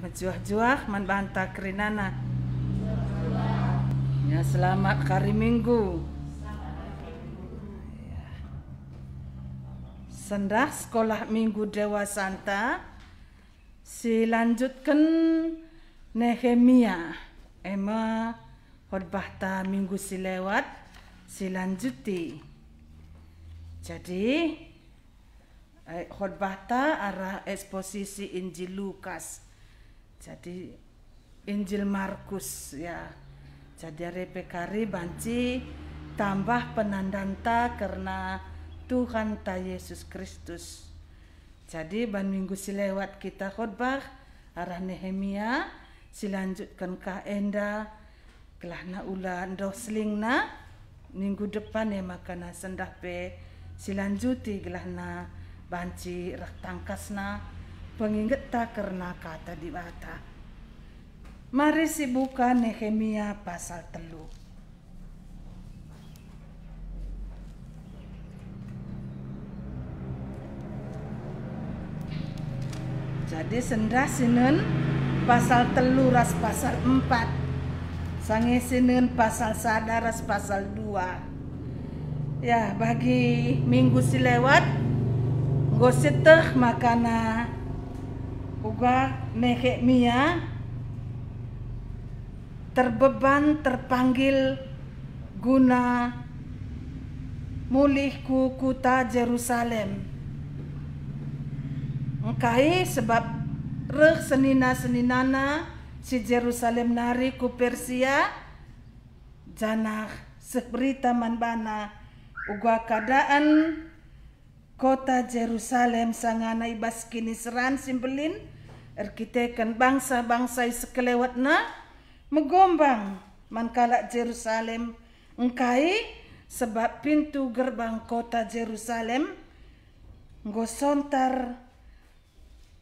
majuah juah membantah kerinana. Ya, selamat hari Minggu. Sendah sekolah Minggu Dewa Santa silanjutkan Nehemia Ema khotbah minggu silewat silanjuti jadi eh, ta arah eksposisi Injil Lukas jadi Injil Markus ya jadi repekari banci tambah penandanta karena Tuhan ta Yesus Kristus jadi ban minggu lewat kita khotbah arah Nehemia silanjutkan ka enda kelahna ula ndoh selingna minggu depan ya makana sendah pe silanjuti kelah gelahna banci rak tangkasna tak karena kata di mata. Mari sibuka Nehemia pasal telu. Jadi sendah sinen pasal telu ras pasal empat. Sange sinen pasal ras pasal dua. Ya, bagi minggu si silewat gositeh makana Uga Nehemia terbeban terpanggil guna mulihku kota Jerusalem. Engkai sebab reh senina seninana si Jerusalem nari ku Persia janah seberita manbana uga keadaan kota Jerusalem ibas kini seran simbelin erkitekan bangsa-bangsa sekelewatna megombang mankala Jerusalem engkai sebab pintu gerbang kota Jerusalem ngosontar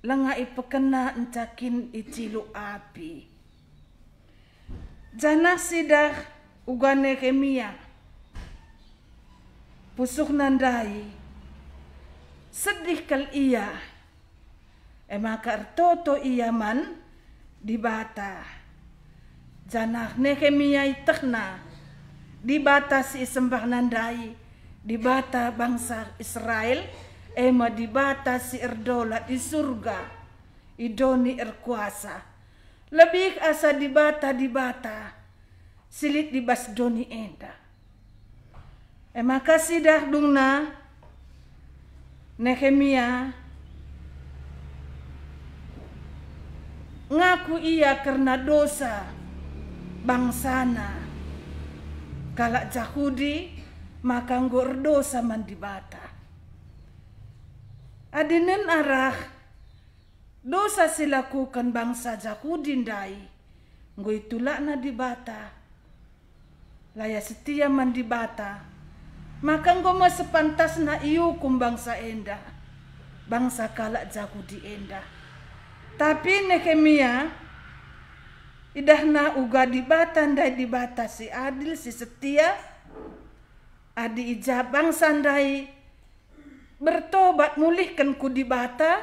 lengai pekena encakin icilu api jana sidah uga kemia pusuk nandai sedih kal ia emak toto iya man dibata janah di tekna si sembah nandai dibata bangsa Israel ema si erdolat di surga idoni erkuasa lebih asa dibata dibata silit dibas doni enda emak kasih dah dungna Nehemia ngaku ia karena dosa bangsana kalak jahudi, maka ngor dosa mandibata adinen arah dosa silakukan bangsa jahudi ndai ngoi tulak na dibata laya setia mandibata maka engkau mah sepantasna iukum bangsa endah bangsa kalak jaku di endah tapi Nehemia idahna uga dibatan dai dibatasi adil si setia adi ijab bangsa dai bertobat mulihkan ku dibata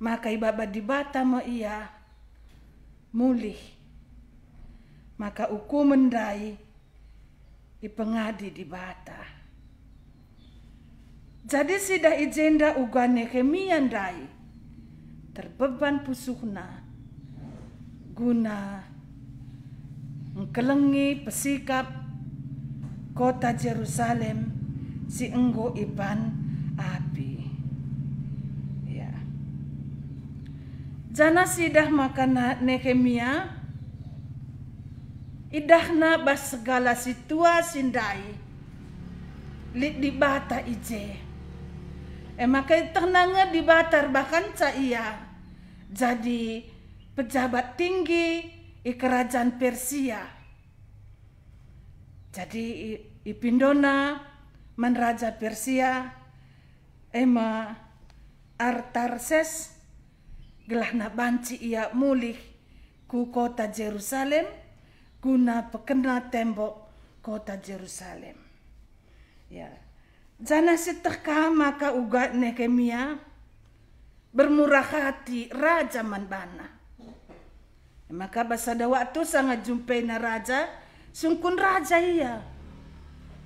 maka ibaba dibata ma iya mulih maka uku mendai di pengadi di bata. Jadi da ijenda uga Nehemia ndai terbeban pusuhna guna mengkelengi pesikap kota Jerusalem si enggo iban api. Ya. Jana sidah makana Nehemia idahna bas segala situasi ndai li di bata ije emakai tenangnya di batar bahkan iya jadi pejabat tinggi i kerajaan Persia jadi ipindona menraja Persia ema Artarses gelahna banci ia mulih ku kota Jerusalem guna pekena tembok kota Jerusalem. Ya. Jana seteka maka uga Nehemia bermurah hati raja manbana. Maka basa waktu sangat jumpai na raja, sungkun raja iya.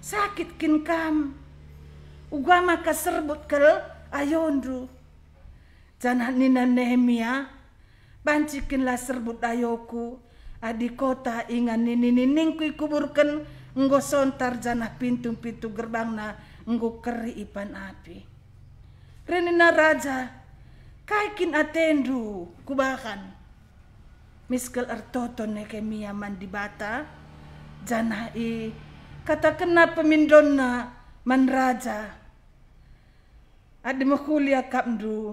Sakit kin kam. Uga maka serbut kel ayondru. Jana nina Nehemia, bancikinlah serbut ayoku adi kota ingan nini nining kui kuburkan enggo sontar janah pintu pintu gerbang na enggo keri ipan api renina raja kaikin atendu kubakan miskel ertoto neke miyaman di bata janah i kata kena pemindona man raja adi makulia kapdu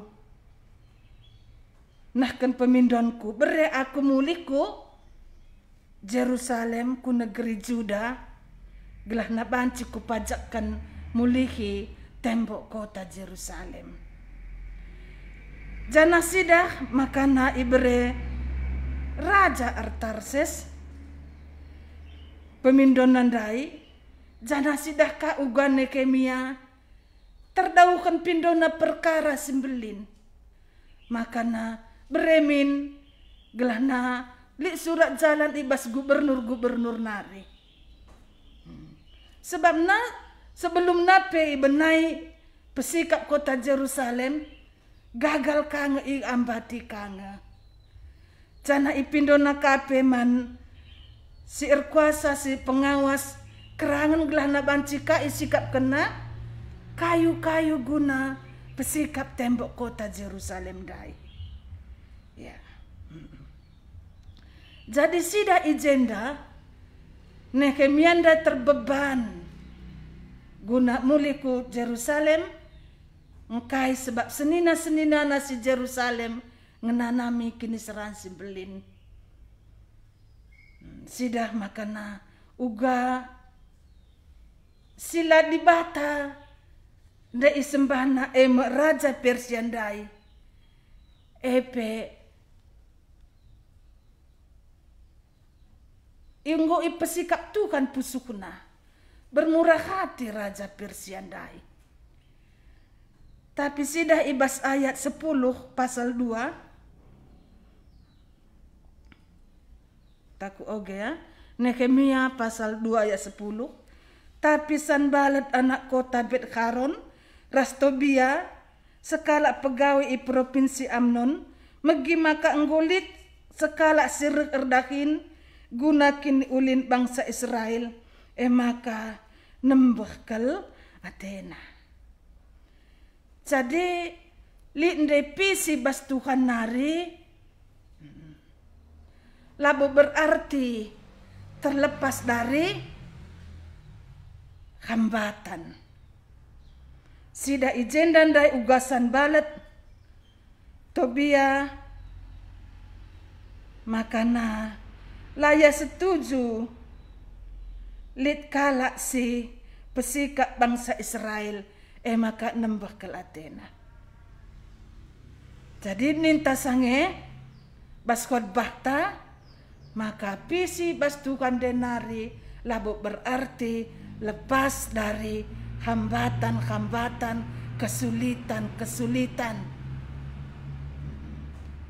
nahkan pemindonku bere aku muliku Jerusalem ku negeri Juda gelah nabanci ku pajakkan mulihi tembok kota Jerusalem jana sidah makana ibre raja Artarses pemindonan dai jana sidah ka uga nekemia terdaukan pindona perkara sembelin makana beremin gelah na Li surat jalan ibas gubernur-gubernur nari. Sebab na sebelum nape benai pesikap kota Jerusalem gagal kange i ambati kange. Cana ipindo kape man si erkuasa si pengawas kerangan banci bancika sikap kena kayu-kayu guna pesikap tembok kota Jerusalem dai. Jadi sida ijenda nehemianda terbeban guna muliku Jerusalem ngkai sebab senina senina nasi Jerusalem ngenanami kini seran belin hmm, sidah makana uga sila dibata da na em raja Persiandai. epe Ingo ipesikap Tuhan pusukuna. Bermurah hati Raja Dai. Tapi sidah ibas ayat 10 pasal 2. Taku oge ya. Nehemia pasal 2 ayat 10. Tapi sanbalat anak kota Bet Karon, Rastobia, sekala pegawai i provinsi Amnon, megi maka enggolit sekala sirik erdahin, gunakin ulin bangsa Israel e maka nembekel Athena. Jadi li ndai pisi bas Tuhan nari labo berarti terlepas dari hambatan. Sida ijen dan dai ugasan balet Tobia makana Laya setuju. lit kalak si pesikat bangsa Israel eh maka nembah ke Atena. Jadi ninta sange kod bahta maka pisi bastukan denari labu berarti lepas dari hambatan-hambatan kesulitan-kesulitan.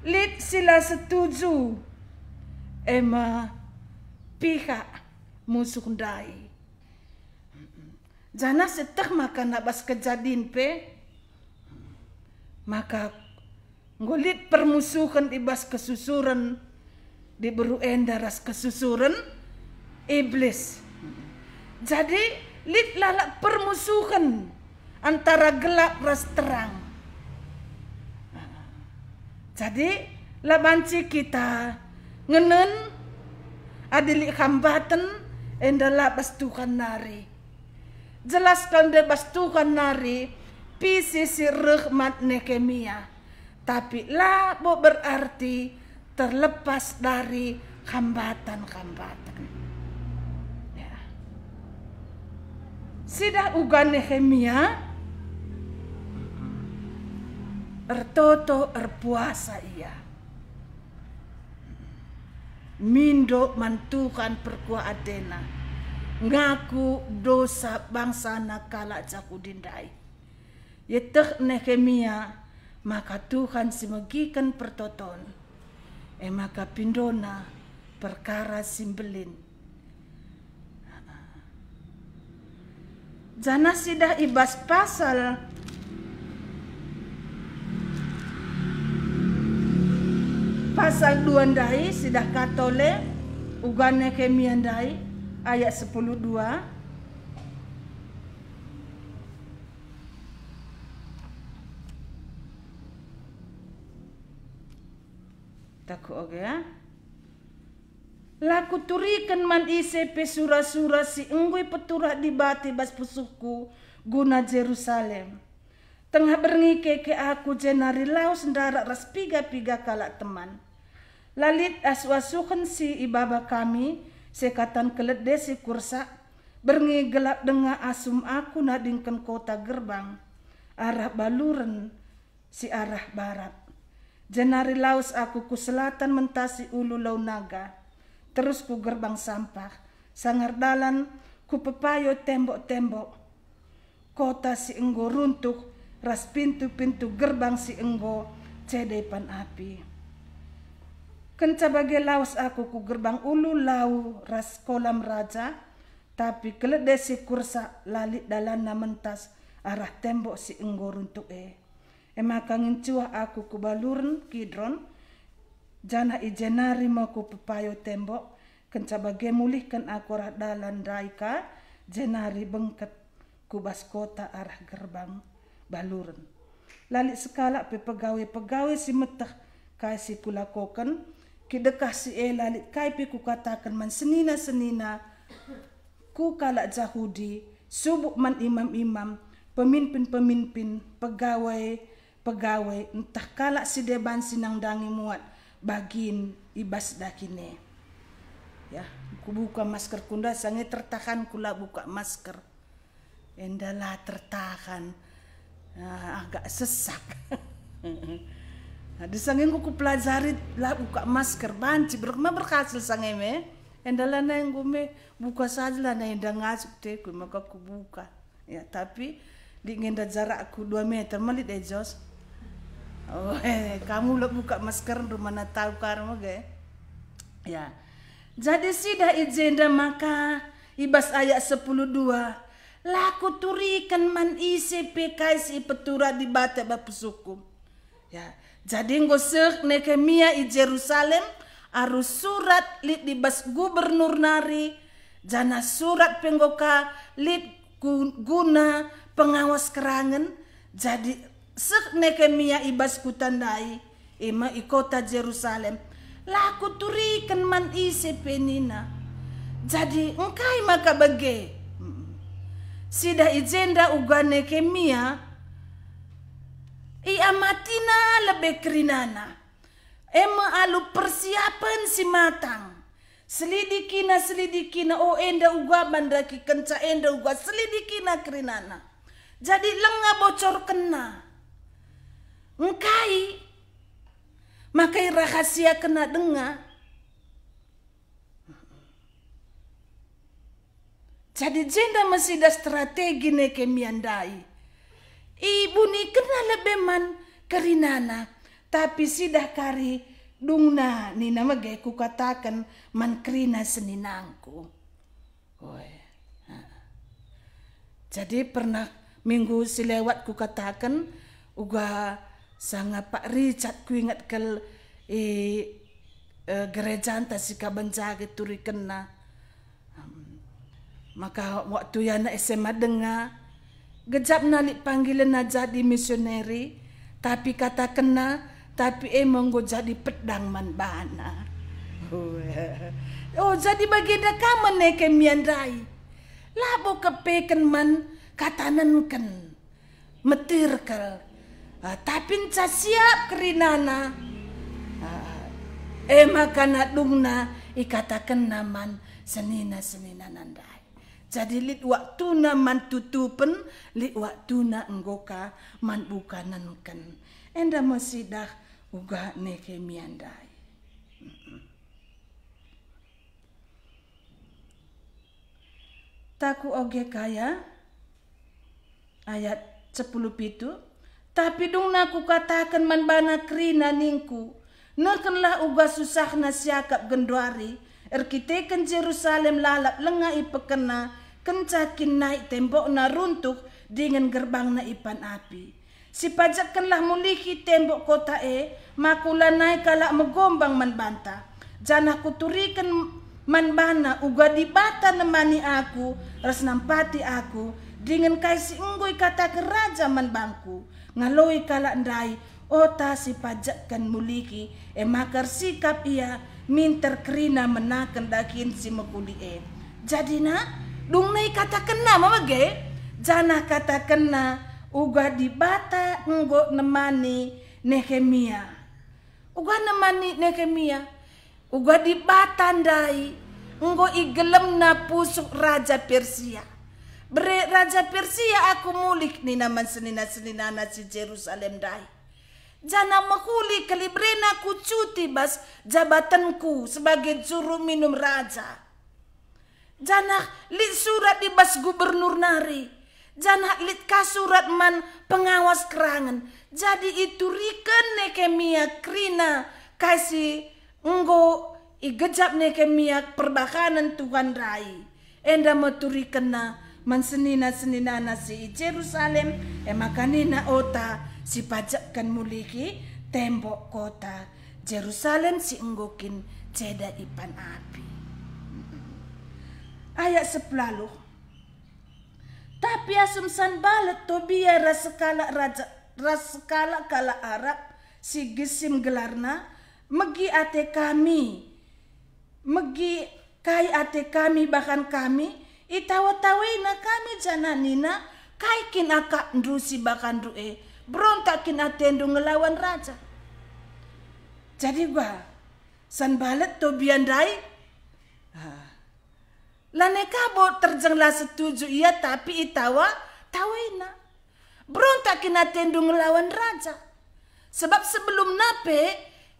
Lid sila setuju ema piha dai Jana setah maka nabas kejadian pe, maka ngulit permusuhan ibas kesusuran di beru endaras kesusuran iblis. Jadi lit lalak permusuhan antara gelap ras terang. Jadi labanci kita ngenen adili kambatan endala bastukan nari jelaskan de bastukan nari pisi si rahmat nekemia tapi labo berarti terlepas dari hambatan-hambatan ya. sidah uga Nehemia ertoto erpuasa ia mindo mantuhan perkua adena ngaku dosa bangsa nakala caku dindai yetek Nehemia maka Tuhan simegikan pertoton e maka pindona perkara simbelin jana sidah ibas pasal pasal 2 dai sudah katole ugane kemian dai ayat 10 2 tak oge ya. Laku turikan man ise pe sura si enggui peturah di bati bas pusuku guna Jerusalem. Tengah berngike ke aku jenari laus ndara ras piga-piga kalak teman. Lalit aswasukan si ibaba kami, sekatan kelede si kursa, berngi gelap denga asum aku nadingkan kota gerbang, arah baluren si arah barat. Jenari laus aku ku selatan mentasi ulu lau naga, terus ku gerbang sampah, sangar dalan ku pepayo tembok-tembok. Kota si enggo runtuh, ras pintu-pintu gerbang si enggo cedepan api. Kencabage lawas aku ku gerbang ulu lau ras kolam raja, tapi keledai si kursa lalit dalam namentas arah tembok si enggor untuk e. Emakangin cua aku ku balurn kidron, jana ijenari mau ku pepayo tembok, kencabage mulihkan aku rah dalam raika, jenari bengket bas kota arah gerbang balurn. Lalit sekala pe pegawai-pegawai si metah kasih si koken kidakah si ela kai kaipi ku katakan man senina-senina ku kalak jahudi subuk man imam-imam pemimpin-pemimpin pegawai pegawai entah kalak si deban sinang dangi muat bagin ibas dakine ya ku buka masker kunda sange tertahan kula buka masker endalah tertahan nah, agak sesak sana sange ko pelajari lah buka masker banci berkma berhasil sang me. Endala na yang me buka saja lah na endang ngasuk gue maka ku buka. Ya tapi di ngenda jarak aku dua meter malit eh Jos. Oh, eh, kamu lo buka masker rumah na tahu karma ge. Eh. Ya. Jadi si dah ijenda maka ibas ayat sepuluh dua. Laku turikan man isi PKS petura di bata bapusukum. Ya, jadi ngosek nekemia i Jerusalem arus surat lit di bas gubernur nari jana surat penggoka lit guna pengawas kerangan jadi sek i ibas kutandai ima i kota Jerusalem laku turikan man isi penina jadi engkai maka bege sida ijenda uga nekemia. Ia matina lebih kerinana. Ema alu persiapan si matang. Selidikina selidikina o oh, enda uga mandaki kenca enda uga selidikina kerinana. Jadi lenga bocor kena. Ngkai makai rahasia kena denga. Jadi jenda masih ada strategi neke miandai Ibu kena man man kerinana tapi si dah kari dungna ni nama gay ku katakan man krina seninangku. Oi. Jadi pernah minggu silewat ku katakan uga sangat Pak Richard ku ingat ke i, e, gereja anta si kabenjaga turi kena. maka waktu yana ya SMA dengar Gejap nalik panggilan aja di misioneri, tapi kata kena, tapi emang eh gue jadi pedang man bana. Oh, jadi baginda kamu neke eh miandai. Labo kepeken man kata ken. Metir kel. Uh, tapi siap kerinana. Uh, ah, ema eh kana dungna ikatakan naman senina senina nanda. Jadi lit waktuna man tutupen, lit na enggoka man bukanan kan. Enda dah uga neke miandai. Taku oge kaya ayat 10 pitu. Tapi dong naku katakan man bana krina ningku. Nerkenlah uga susah nasiakap gendwari. Erkiteken Jerusalem lalap lengai pekena kencakin naik tembok na runtuh dengan gerbang na ipan api. Si pajakkanlah muliki tembok kota e, makula naik kalak megombang manbanta. Janah kuturikan manbana uga dibata nemani aku, ras nampati aku, dengan kaisi enggui kata keraja manbangku. Ngaloi kalak ndai, ota oh, pajakkan muliki, e makar sikap ia, minter kerina menakan dakin si mekuli e. Jadi nak, Dung nei kata kena mama ge jana kata kena uga dibata nggo nemani Nehemia uga nemani Nehemia uga dibata ndai nggo igelem na pusuk raja Persia Bre raja Persia aku mulik ni naman senina na si Jerusalem dai Jana makuli kalibrena ku cuti bas jabatanku sebagai juru minum raja Janah lit surat di bas gubernur nari. Janah lit kasurat man pengawas kerangan. Jadi itu riken nekemia krina kasih enggo igejap nekemia perbakanan Tuhan rai. Enda maturi kena man senina senina nasi I Jerusalem emakanina ota si pajakkan muliki tembok kota Jerusalem si enggokin ceda ipan api ayat sepuluh. Tapi asem Balat to ras sekala raja rasakala kala Arab si gisim gelarna megi ate kami megi kai ate kami bahkan kami itawa-tawina kami nina kai kin akak ndru si bahkan ndru e berontak kin ate ngelawan raja jadi bah, San Balat to biandai lane kabo terjeng la setuju ia tapi itawa tawena berontak kina tendung lawan raja sebab sebelum nape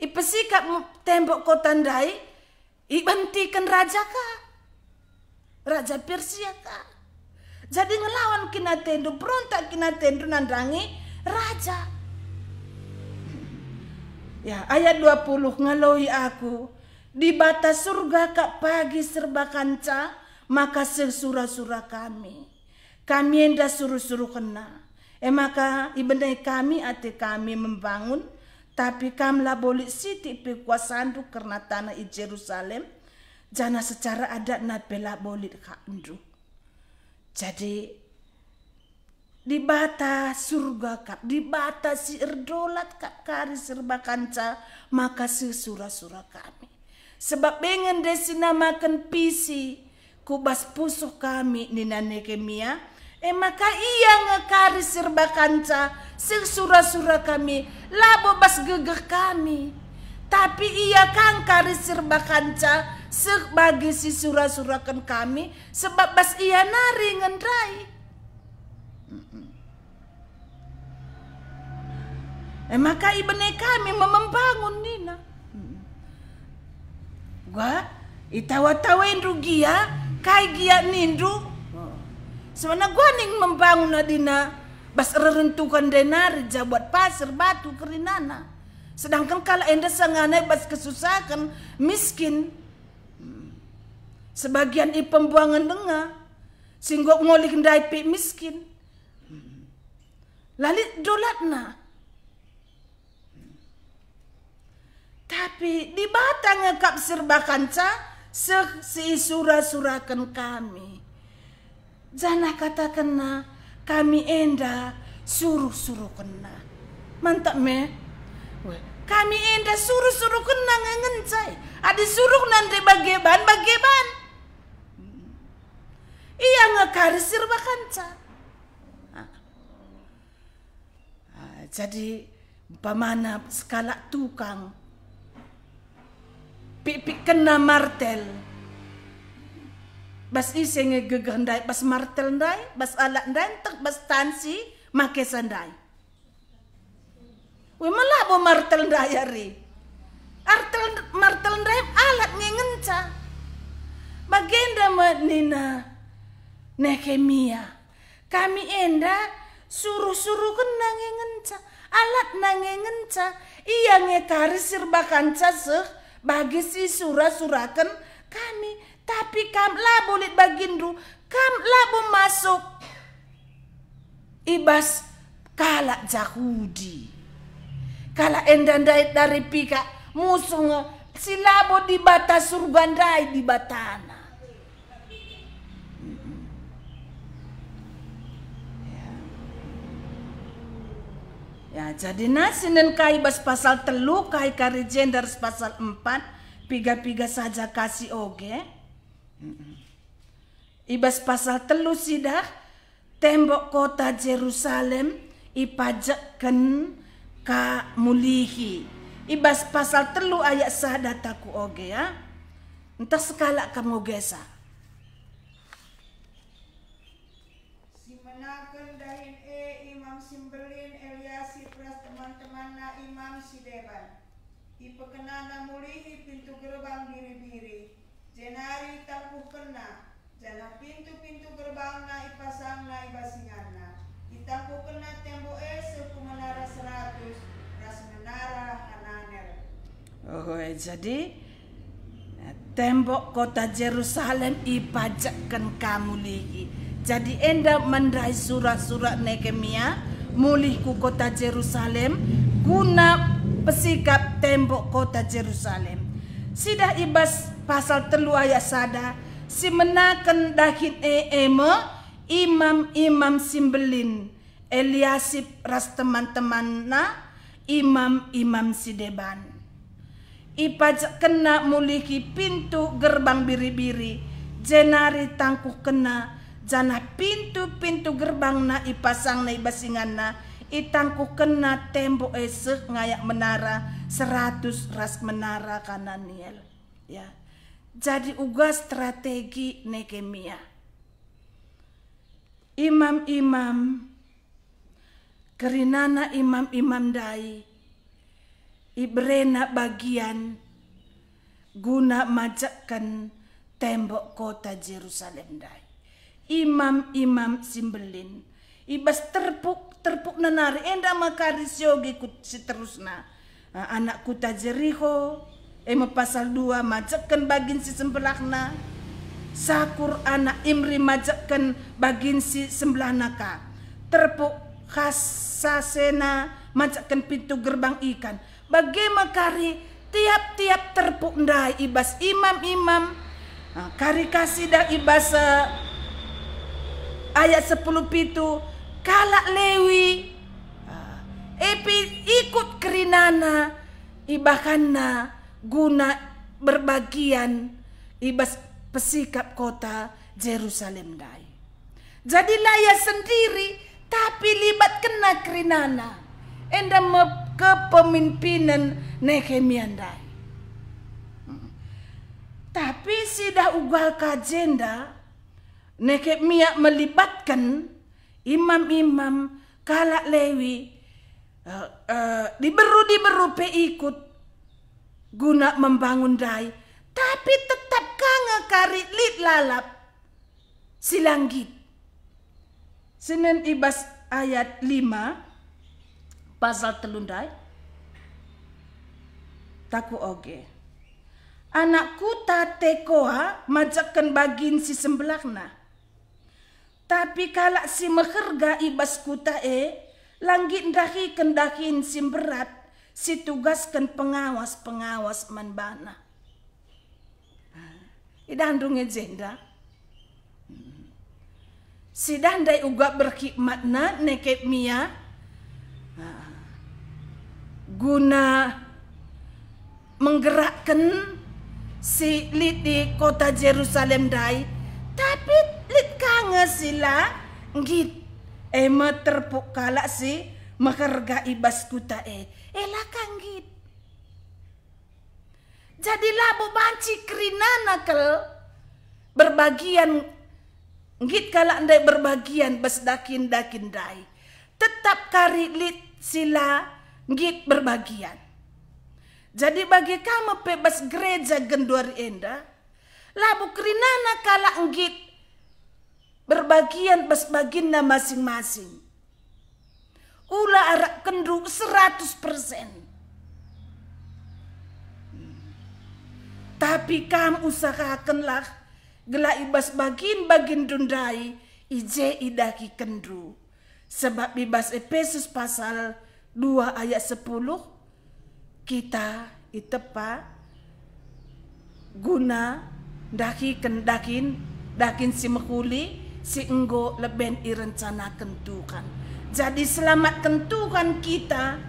ipesikap tembok kota ndai ibentikan raja ka raja persia ka jadi ngelawan kina tendu berontak kina tendu nandangi raja ya ayat 20 ngaloi aku di batas surga kak pagi serba kancang maka sesura-sura kami. Kami yang dah suruh-suruh kena. E maka ibadah kami ati kami membangun. Tapi kamla boleh siti pekuasaan tu karena tanah i Jerusalem. Jana secara adat na bela boleh kandu. Jadi di bata surga kap, di bata si erdolat kap kari serba kanca, maka sesura-sura kami. Sebab pengen desina makan pisi, kubas puso kami ni Nanekemia, e eh, maka iya nga kari sirba kanca, sing sura-sura kami, labo bas gegeh kami. Tapi iya kang kari serba kanca, sebagi si sura kan kami, sebab bas iya nari ngendrai. E eh, maka ibene kami membangun nina. Gua, itawa-tawain rugi ya, kai gia nindu sebenarnya gua ning membangun adina bas rerentukan denar jabat pasir batu kerinana sedangkan kalau anda sangane bas kesusahan miskin sebagian i pembuangan dengah singgok ngolik ndai pi miskin lalit dolatna tapi di batangnya kap serba seisura-surakan kami. Jana kata kena kami enda suruh-suruh kena. Mantap me? Kami enda suruh-suruh kena ngencai. Adi suruh nanti bageban bageban. Iya ngekarisir sirba kanca. Ah. Ah, jadi pamana skala tukang pipi kena martel bas iseng gegendai, bas martel ndai bas alat ndai tak bas tansi make sandai we malah bo martel ndai ari artel martel ndai alak ngengenca bagenda menina Nehemia kami enda suruh-suruh kena ngengenca alat nangengenca iya ngekarisir bakanca seh bagi si surah-surakan kami tapi kamlah boleh bagindu kamlah masuk ibas kala jahudi kala endandai dari pika musuh silabo di batas surgandai di batana Ya, jadi nasinan kai bas pasal telu kai kari gender pasal empat piga-piga saja kasih oge. Ibas pasal telu sidah tembok kota Jerusalem ipajakkan ka mulihi. Ibas pasal telu ayat sah dataku oge ya. Entah sekala kamu gesa. dipekenana mulihi pintu gerbang biri-biri jenari tangguh kena jana pintu-pintu gerbang na ipasang na ibasinganna itangguh kena tembok untuk menara seratus ras menara hananer oh eh, jadi eh, tembok kota Jerusalem ipajakkan kamu lagi jadi enda mendai surat-surat Nehemia mulihku kota Jerusalem guna pesikap tembok kota Jerusalem. Sidah ibas pasal telu ayat sada, si menaken dahit e eme, imam-imam simbelin, Eliasib ras teman-teman na, imam-imam sideban. Ipajak kena muliki pintu gerbang biri-biri, jenari tangku kena, jana pintu-pintu gerbang na ipasang na ibasingan na, itangku kena tembok esek ngayak menara seratus ras menara karena niel ya jadi uga strategi nekemia imam-imam kerinana imam-imam dai ibrena bagian guna majakan tembok kota Jerusalem dai imam-imam simbelin ibas terpuk Terpuk nanari enda makari si terus na ah, anakku tajeriho ema pasal dua majakan bagin si na sakur anak imri majakan bagin si naka terpuk khasasena majakan pintu gerbang ikan bagi makari tiap-tiap terpuk ndai ibas imam-imam ah, kari kasih dah ibas ah, ayat sepuluh pintu kalak lewi ah, epi ikut kerinana ibakana guna berbagian ibas pesikap kota Jerusalem dai. Jadi laya sendiri tapi libat kena kerinana enda kepemimpinan Nehemia dai. Tapi sidah ugal kajenda Nehemia melibatkan imam-imam kalak lewi uh, eh, uh, eh, diberu diberu pe ikut guna membangun dai tapi tetap kange kari lit lalap silanggit senen ibas ayat 5 pasal telundai taku oge anakku tatekoa majakan bagin si sembelakna tapi kalau si mekerga ibas kuta e, langit dahi kendahin si berat, si tugaskan pengawas-pengawas manbana. Idah andungnya jenda. E si dandai uga na neket mia. Guna menggerakkan si liti kota Jerusalem dai. Tapi nga sila ngit e materpok kala si makarga ibas kuta e elakang git jadi labo banci krinanakel berbagian ngit kala ndai berbagian bas dakin dakin dai tetap lit sila ngit berbagian jadi bagi kamu pebas gereja genduar enda labu krinana kala ngit berbagian baginda masing-masing. Ula arak kendru 100 persen. Tapi kam usahakanlah gelak ibas bagin bagin dundai ije idaki kendru. Sebab bebas Efesus pasal 2 ayat 10 kita itepa guna daki kendakin dakin si mekuli si enggo leben irencana kentukan. Jadi selamat kentukan kita,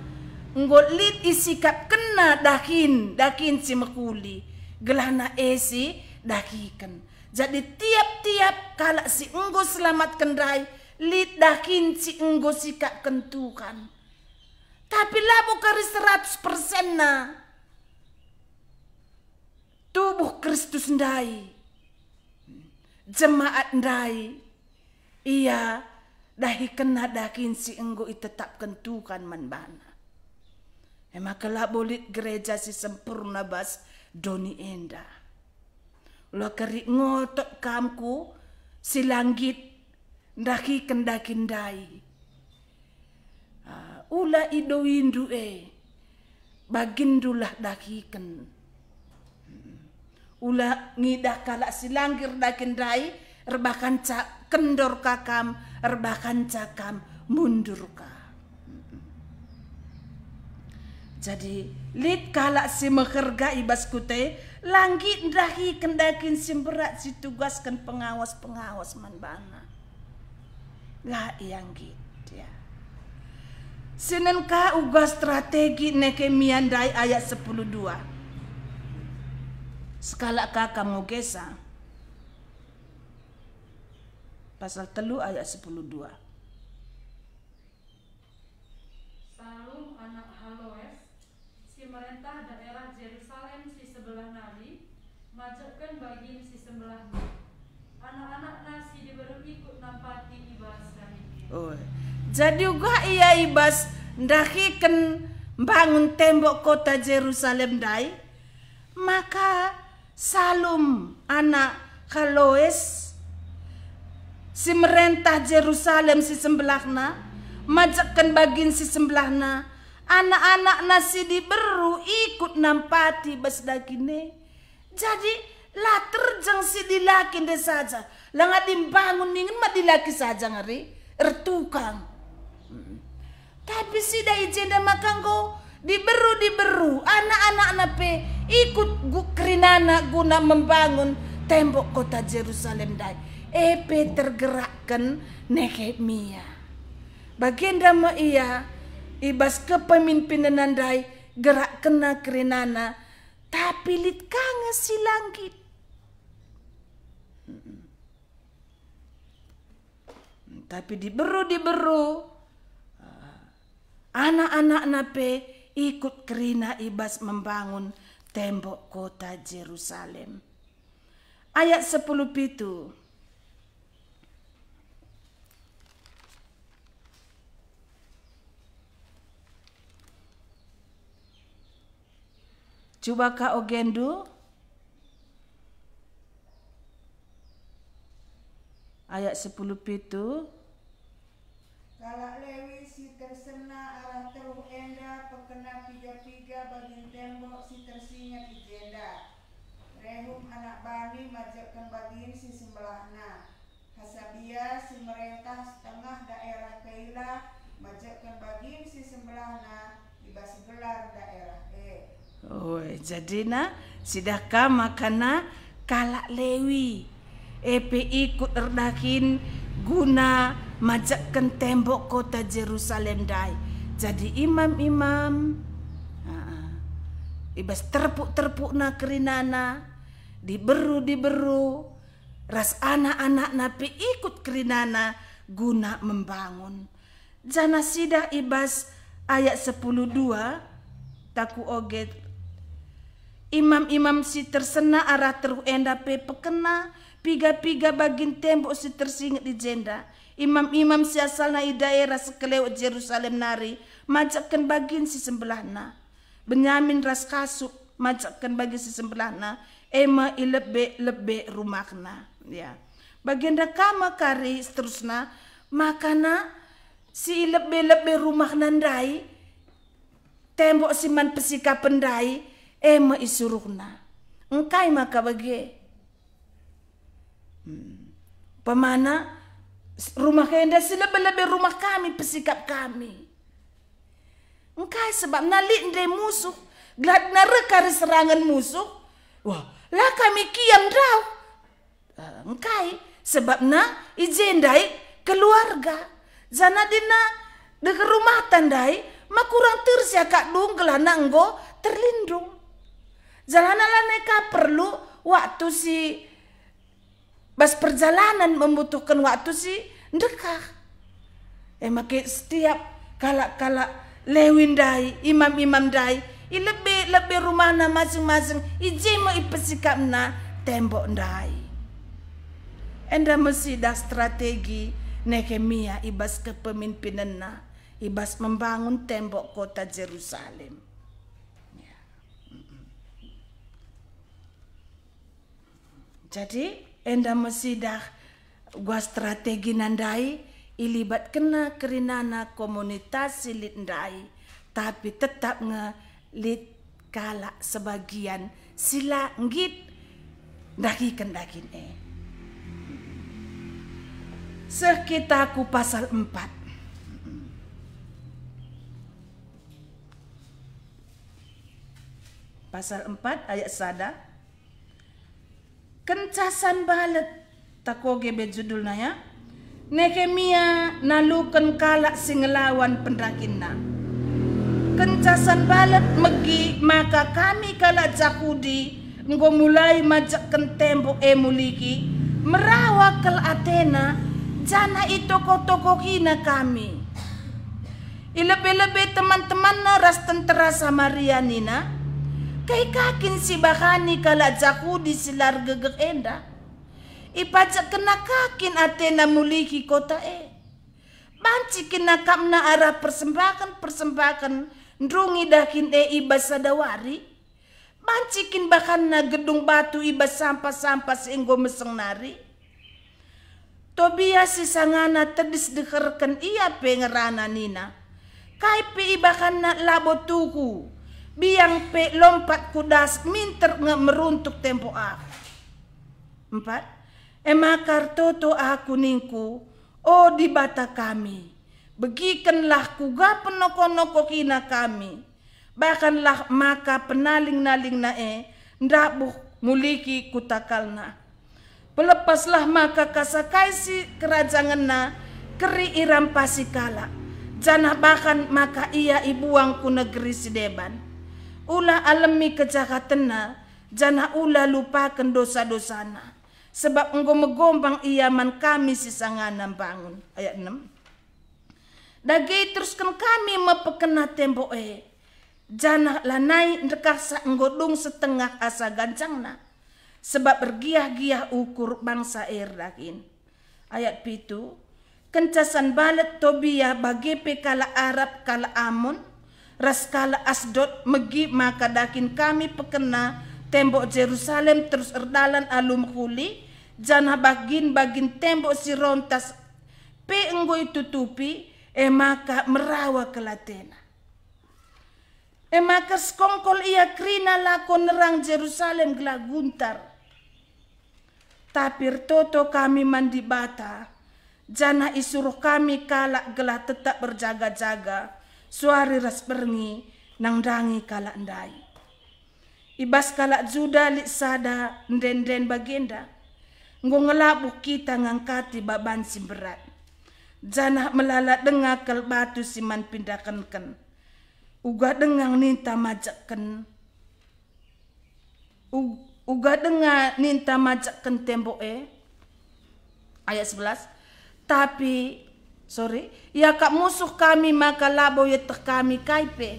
enggo lit isikap kena dahin, dahin si mekuli. Gelana esi dahikan. Jadi tiap-tiap kala si enggo selamat kendai, lid dahin si enggo sikap kentukan. Tapi labu kari seratus persen na. Tubuh Kristus ndai. Jemaat ndai Iya, dahi kena dakin si enggo tetap kentukan manbana. Emak kelak bolit gereja si sempurna bas Doni Enda. Lo kerik ngotok kamku si langit dahi kendakin dai. Uh, ula ido windu e bagindulah dakiken. Hmm. Ula ngidah kalak si langit dakin dai rebahkan cak kendor kakam rebahkan cakam mundur ka jadi lid kalak si mekerga ibas kute langgi ndahi kendakin si berat si tugaskan pengawas pengawas man bana lah yang gitu ya Senen ka uga strategi neke miandai ayat 102. Sekala kakak kamu gesa pasal telu ayat 10 2. Salum anak Haloes, si merentah daerah Yerusalem si sebelah nari, majukan bagian si sebelahnya. Anak-anak nasi diberi ikut nampati ibas dari Oh. Jadi juga ia ibas ndahi bangun tembok kota Yerusalem dai. Maka Salum anak Haloes Si merentah Jerusalem si sembelahna, majakan bagin si sembelahna, anak-anak nasi diberu ikut nampati bas dagine. Jadi lah terjang si dilaki de saja, lah dimbangun ingin mah dilaki saja ngari, ertukang. Tapi si dai jenda makanggo diberu diberu anak-anak nape ikut gukrinana guna membangun tembok kota Jerusalem dai Epe tergerakkan Nehemia. Baginda ma ia ibas kepemimpinan andai gerak kena kerenana tapi lit kanga si langit. Tapi diberu diberu ah, anak-anak nape ikut kerina ibas membangun tembok kota Jerusalem. Ayat 10 itu Coba Chubaka Ogendu ayat 10 pitu Kalak lewi si tersena arah teruk enda pekena piga-piga bagi tembok si tersinya di jenda. Rehum anak bani majakan bagin si sembelahna. Hasabia si merentah setengah daerah Kaila majakan bagin si sembelahna Iba gelar daerah jadi na sudah kama kana kalak lewi. Epe ikut erdakin guna majakkan tembok kota Jerusalem dai. Jadi imam-imam ibas terpuk-terpuk na kerinana diberu diberu ras anak-anak napi ikut kerinana guna membangun jana sida ibas ayat 102 taku oget Imam-imam si tersena arah teru enda pe pekena, piga-piga bagin tembok si tersingat di jenda. Imam-imam si asal na daerah sekelewat Jerusalem nari, majakan bagin si sembelahna. Benyamin ras kasuk, majakan bagin si sembelahna, ema ilebe-lebe rumahna. Ya. Bagian kama kari seterusnya, makana si ilebe-lebe rumah nandai, tembok si man pesika pendai, ema isurukna engkai bagi hmm. pemana rumah kenda selebih-lebih rumah kami pesikap kami engkai sebab nali ndai musuh glad narekari serangan musuh wah lah kami kiam draw, uh, ah, engkai sebab na izin dai keluarga zana dina dek rumah tandai makurang tersia kak dunggelan nggo terlindung jalanan mereka perlu waktu si bas perjalanan membutuhkan waktu si ndekah. Eh maka setiap kala kala lewin dai imam-imam dai i lebih lebih rumah na masing-masing ije mau ipesikap na tembok dai. Enda mesti dah strategi nekemia ibas kepemimpinan na ibas membangun tembok kota Jerusalem. Jadi anda mesti dah gua strategi nandai ilibat kena kerinana komunitas silit ndai tapi tetap nge lit kalak sebagian sila ngit dahi kendakin eh. Sekitar pasal empat. Pasal empat ayat sada kencasan balet takoge be judul ya nekemia nalukan kalak singelawan pendakinna kencasan balet megi maka kami kalak jakudi engko mulai majak kentembo emuliki merawa kel Athena jana itu toko kina kami ilebe-lebe teman-teman ras tentera Samaria nina Kay kakin si bakani kalat di silar gegek enda. Ipajak kena kakin ate na muliki kota e. Banci kena kamna arah persembakan-persembakan ndrungi dahkin e iba sadawari. Banci kin bakan na gedung batu iba sampah-sampah seinggo meseng nari. Tobia si sangana tedis dekerken iya pengerana nina. Kai pi ibakan na labo tuku biang pe lompat kudas minter nge meruntuk tempo ah. Empat, emakar toto aku ningku, oh di bata kami, begikanlah kuga penoko-noko kina kami, bahkanlah maka penaling-naling nae, ndak buh muliki kutakalna. Pelepaslah maka kasakaisi kerajanganna, keri iram pasikala, janah bahkan maka ia ibuang negeri si deban ulah alemi kejahatena jana ulah lupakan dosa-dosana sebab engko megombang iaman kami sisangana bangun ayat 6 dagi teruskan kami mepekena tembok eh jana lanai ndekasa enggodung setengah asa gancangna sebab bergiah-giah ukur bangsa air er dakin ayat pitu kencasan balet tobia bagi pekala Arab kala Amun Raskala asdot megi maka dakin kami pekena tembok Jerusalem terus erdalan alum kuli jana bagin bagin tembok sirontas pe enggoi tutupi e maka merawa kelatena. E maka skongkol ia krina lakon nerang Jerusalem gelaguntar. Tapir toto kami mandi bata, jana isuruh kami kalak gelah tetap berjaga-jaga, suari perngi nang dangi kala ndai. Ibas kala Juda li sada ndenden bagenda. ngelabu kita ngangkati baban si berat. Janah melala denga kel batu siman pindakan ken. Uga dengang ninta majakken. Uga denga ninta majakken tembok eh. Ayat 11. Tapi Sorry. Ia ya kak musuh kami maka labo yetah ya kami kaipe.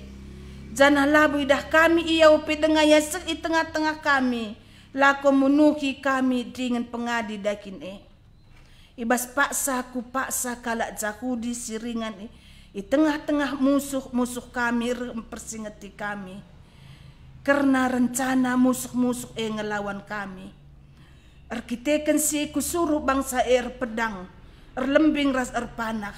Jana labo ya dah kami ia upi dengan yesek i tengah-tengah kami. Lako menuhi kami dengan pengadi dakin e. Ibas paksa ku paksa kalak jahudi siringan e. I tengah-tengah musuh-musuh kami mempersingati kami. Karena rencana musuh-musuh e ngelawan kami. Arkiteken si suruh bangsa air e pedang erlembing ras erpanah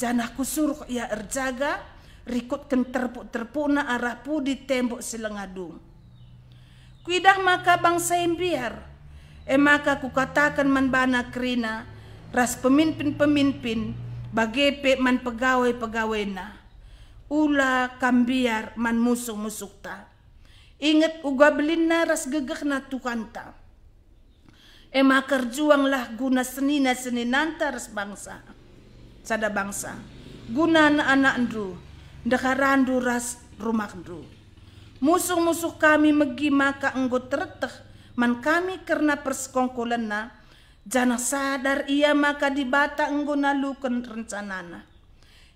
janah kusur ya erjaga rikut kenterpuk terpuna arah pudi tembok selengadung kuidah maka bangsa embiar, biar e maka kukatakan manbana kerina ras pemimpin-pemimpin bagepe man pegawai-pegawai na ula kambiar man musuh-musuh ta ingat uga belina ras gegah na tukantam. Ema kerjuanglah guna seni senina ras bangsa. Sada bangsa. Guna anak anak andru. Dakarandu ras rumah rumakdu. Musuh-musuh kami megi maka enggo tertek. Man kami karena persekongkolan na. Jana sadar ia maka dibata enggo nalukan rencanana.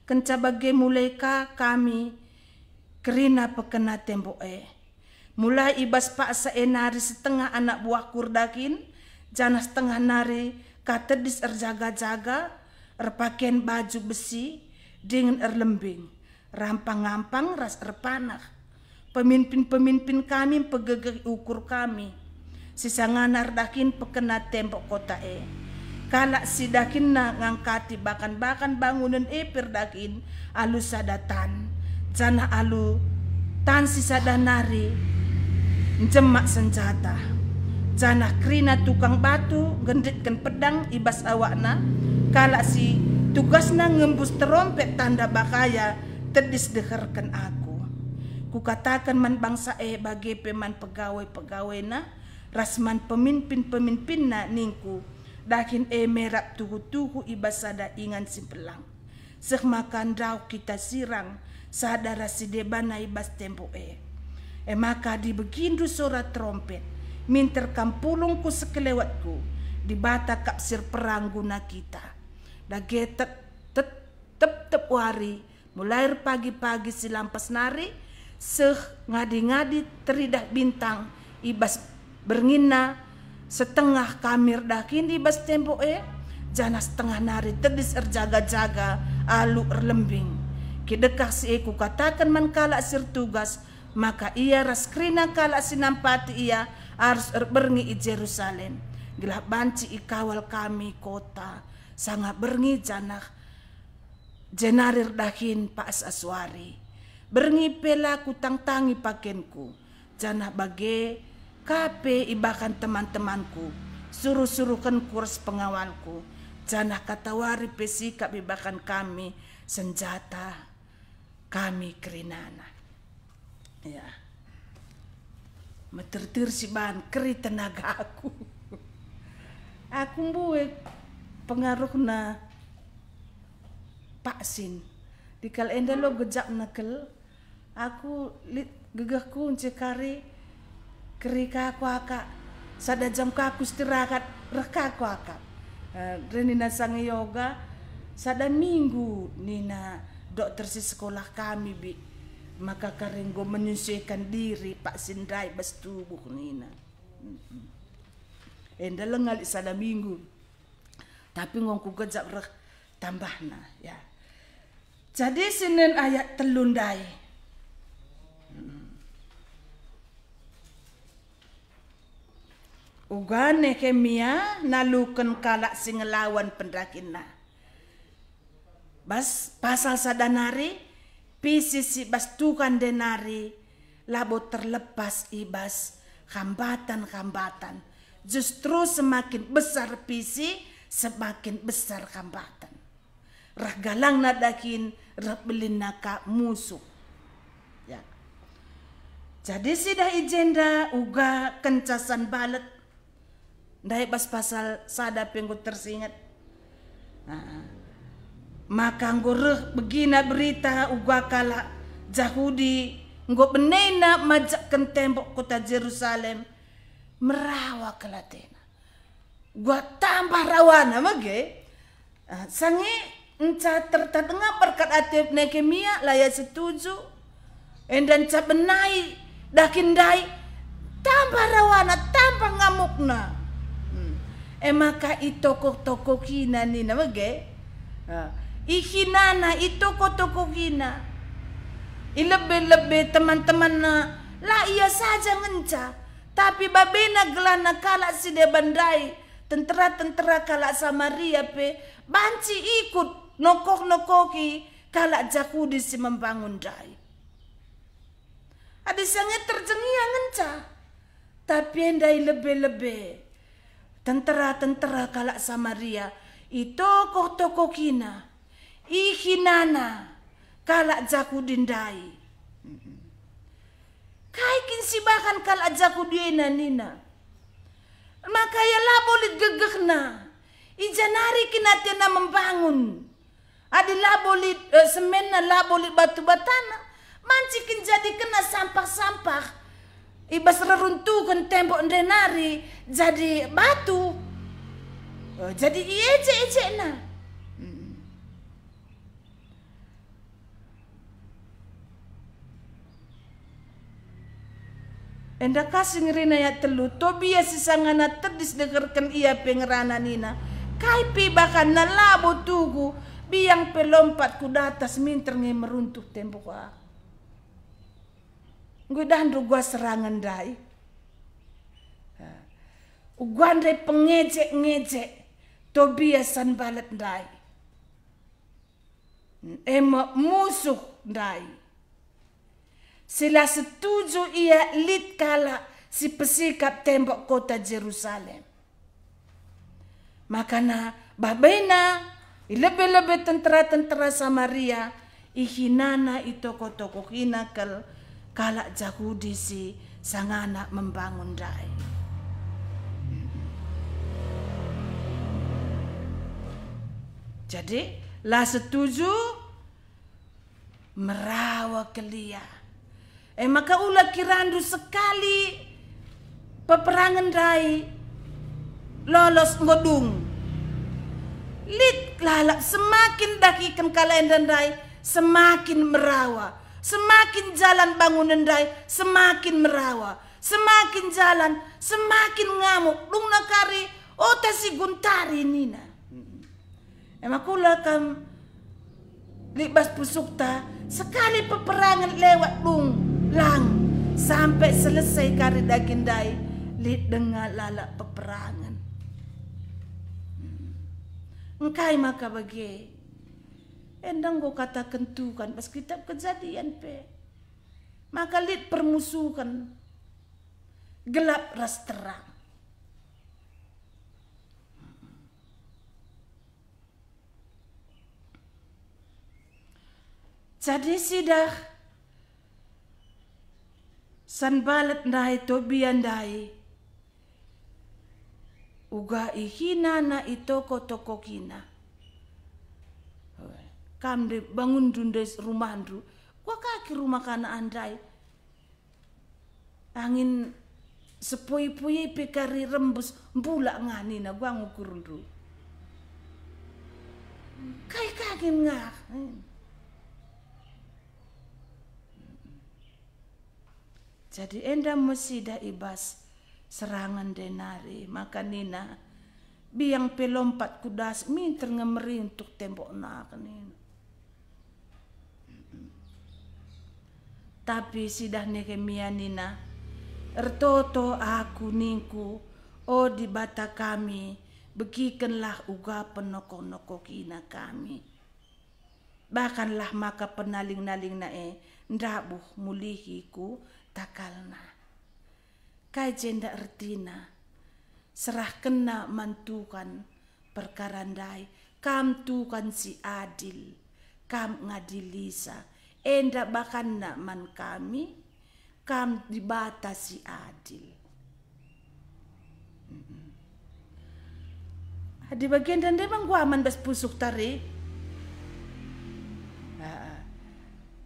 Kencabage mulai ka kami kerina pekena tembok eh. Mulai ibas pak enari setengah anak buah kurdakin, setengah setengah nari, katedis erjaga-jaga erpaken baju besi dengan erlembing rampang-rampang ras erpanah pemimpin-pemimpin kami pegegeh ukur kami sisa nganar dakin pekena tembok kota e kalak si dakin na ngangkati bahkan bahkan bangunan e perdakin alu sadatan jana alu tan nari, jemak senjata Janah krina tukang batu, gendetkan pedang ibas awakna, kala si tugasna ngembus terompet tanda bakaya, terdis deherkan aku. Kukatakan man bangsa eh bagi peman pegawai-pegawai na, rasman pemimpin-pemimpin na ningku, dakin eh merap tuhu-tuhu ibas ada ingan si pelang. Seh rau kita sirang, sadara si debana ibas tempo eh. Emaka eh, di begindu sorat trompet, minter sekelewat sekelewatku di bata kapsir perang kita. Dage tet tet tep tep wari mulai pagi-pagi lampas nari seh ngadi-ngadi teridah bintang ibas berngina setengah kamir dah kini ibas tempo e jana setengah nari terdis erjaga-jaga alu erlembing kidekah si eku katakan mankala sir tugas maka ia raskrina kala sinampati ia harus er, berni i Jerusalem. Gelah banci ikawal kami kota. sangat berni jana jenarir dahin Pak aswari. Berni pela kutang tangi pakenku. Jana bage kape ibakan teman-temanku. Suruh-suruhkan kurs pengawalku. Jana katawari pesikap ibakan kami senjata kami kerinana. Ya. Metertir si ban keri tenaga aku. Aku buat pengaruh na paksin. Di kal enda lo gejak nakel, aku lit gegahku kari keri kaku akak. Sada jam kaku istirahat reka aku akak. Eh, Renina sange yoga, sada minggu nina dokter si sekolah kami bi maka karenggo menyesuaikan diri pak sindai bas tubuh nina enda eh, lengal salah minggu tapi ngongku gejak rek na, ya jadi Senin ayat telundai Uga Ugane kemia nalukan kalak singelawan pendakinna. Bas pasal sadanari Pisis ibas tukan denari, labo terlepas ibas hambatan-hambatan. Justru semakin besar pisi, semakin besar hambatan. Ragalang nadakin, rebelin naka musuh. Ya. Jadi sidah ijenda uga kencasan balet. Ndai pas pasal sada penggut tersingat. Nah, maka ngoreh begina berita kala Yahudi ngo benena majak tembok kota Jerusalem merawa kelatena gua tambah rawana mage ah, sangi enca tertengah berkat atep nekemia layak setuju endan ca benai dai tambah rawana tambah ngamukna hmm. emaka itokok-tokok kina nina mage uh na itoko toko hina. Ilebe-lebe teman-teman na la iya saja ngenca. Tapi babena gelana kalak si bandai. Tentera-tentera kalak Samaria pe. Banci ikut nokok-nokoki kalak jakudi si membangun dai. Ada sangat terjengia ngenca. Tapi endai lebe-lebe. Tentera-tentera kalak Samaria. kok toko kogina ihinana kalak jaku dendai. Kaikin si bakan kalak jaku diena nina. Maka ya labolit gegekna. Ijanari tiada membangun. Adi labolit eh, semen na labolit batu batana. Mancikin jadi kena sampah-sampah. Ibas kan tembok denari jadi batu. Eh, jadi iye ece na. Enda kasing rina ya telu tobia ya sisangana terdis dekerken ia pengerana nina. Kaipi bahkan nalabo tugu biang pelompat ku datas minter nge meruntuh tembok Gua Gue dandu gua serangan dai. re pengejek-ngejek tobia ya san balet dai. Emak musuh dai. Sila setuju ia lit kala si pesikap tembok kota Jerusalem. Makana babena ilebe-lebe tentara-tentara Samaria ihinana itu kotoko hinakal kala jahudi si sang anak membangun dai. Jadi lah setuju merawa kelia Eh maka ulah kirandu sekali peperangan rai lolos ngodung. Lit lalak semakin dakikan kalender rai semakin merawa. Semakin jalan bangunan rai semakin merawa. Semakin jalan semakin ngamuk. nakari kari si guntari nina. Hmm. Eh, ulah kam libas pusukta sekali peperangan lewat lung Lang sampai selesai kari dai lid dengar lalak peperangan. Hmm. Engkai maka bagi. Endang go kata kentukan kan, pas kitab kejadian pe. Maka lid permusuhan. Gelap ras terang. Jadi sidah San balat ndai tobia ndai uga ihina na itoko toko kina kamde bangun dundes rumah andru. kwa kaki rumah kana andai angin sepoi-poi pekari rembus bulak ngani na gua ngukur ndu kai kakin ngah Jadi enda mesti dah ibas serangan denari. Maka nina biang pelompat kudas minter ngemeri untuk tembok nak nina. Tapi sidah nekemia nina ertoto aku ningku oh di bata kami Begikanlah uga penokok-nokok kina kami. Bahkanlah maka penaling-naling nae ndabuh mulihiku takalna. Kajenda ertina, serah kena mantukan perkara perkarandai, kam tukan si adil, kam ngadilisa, enda bahkan nak man kami, kam dibata si adil. Mm-hmm. Di bagian dan dia gua aman bas pusuk tari.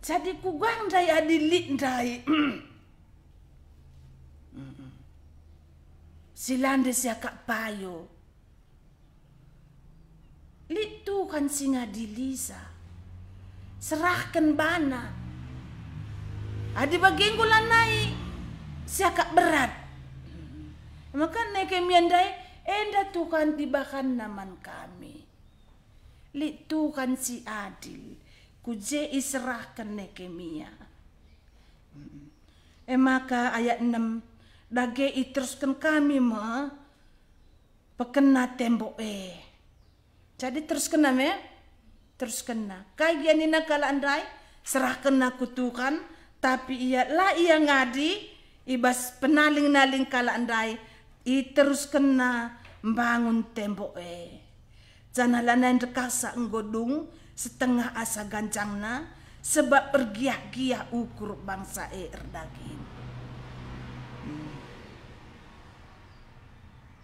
Jadi ku dai adilik dai. Si silande siya kapayo. Litu kan singa Lisa. Serahkan bana. Adi bagian gula naik. Si akak berat. Maka naik miandai. Enda Tuhan tibakan naman kami. Litu kan si adil. Kuje serahkan nekemia. E maka ayat 6 dage iteruskan kami ma pekena tembok eh jadi terus kena me ya. terus kena kaya nina kala andai serah kena kutukan tapi ia lah ia ngadi ibas penaling naling kala andai i terus kena bangun tembok eh yang rekasa enggodung setengah asa na sebab pergiak giah ukur bangsa e erdagin.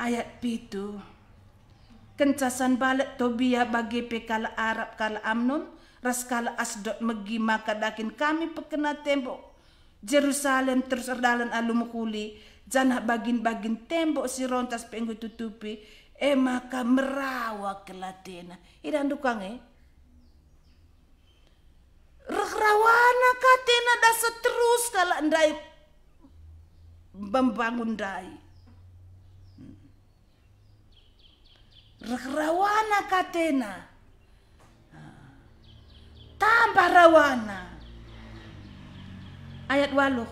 ayat pitu kencasan balat tobia bagi pekala Arab kala Amnon ras kala Asdot megi maka dakin kami pekena tembok Jerusalem terus erdalan alumukuli janah bagin-bagin tembok si rontas penggu tutupi eh maka merawa kelatena idan dukang eh Rawana katena dasa terus kala ndai membangun dai. rawana katena Tamba rawana ayat waluh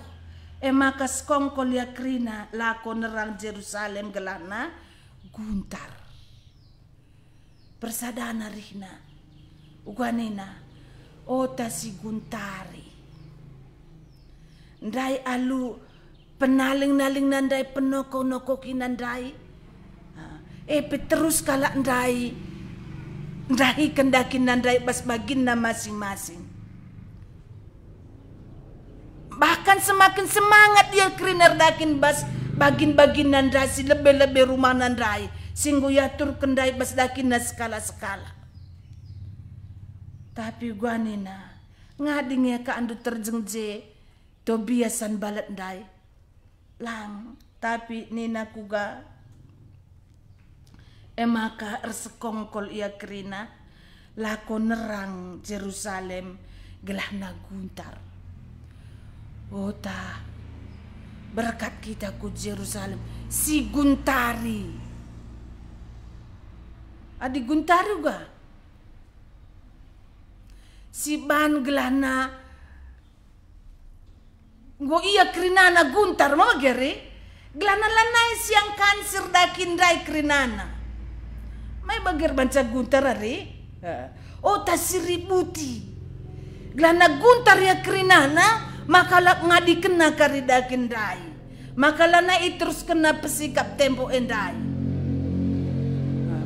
emakas kongkol ya krina lako nerang Jerusalem gelana guntar persadana rihna ota si guntari ndai alu penaling naling nandai penoko noko kinandai epe eh, terus kala ndai ndai kendaki ndai bas baginda masing-masing bahkan semakin semangat dia kriner dakin bas bagin bagin ndai si lebih lebih rumah ndai. singgu yatur kendai bas dakin na skala skala tapi gua nina ngadingnya ka andu terjeng je to biasan balat ndai lang tapi nina kuga emaka ersekongkol ia kerina lako nerang Jerusalem gelah naguntar. Ota berkat kita ku Jerusalem si guntari. Adi guntar juga. Si ban gelana go iya na guntar mama gere gelana lanai siang kansir krena na mai may bagirbansa oh o tasiributi gelana guntar ya krinana makala ngadi kena karidakin dai makala na itrus kena pesikap tempo endai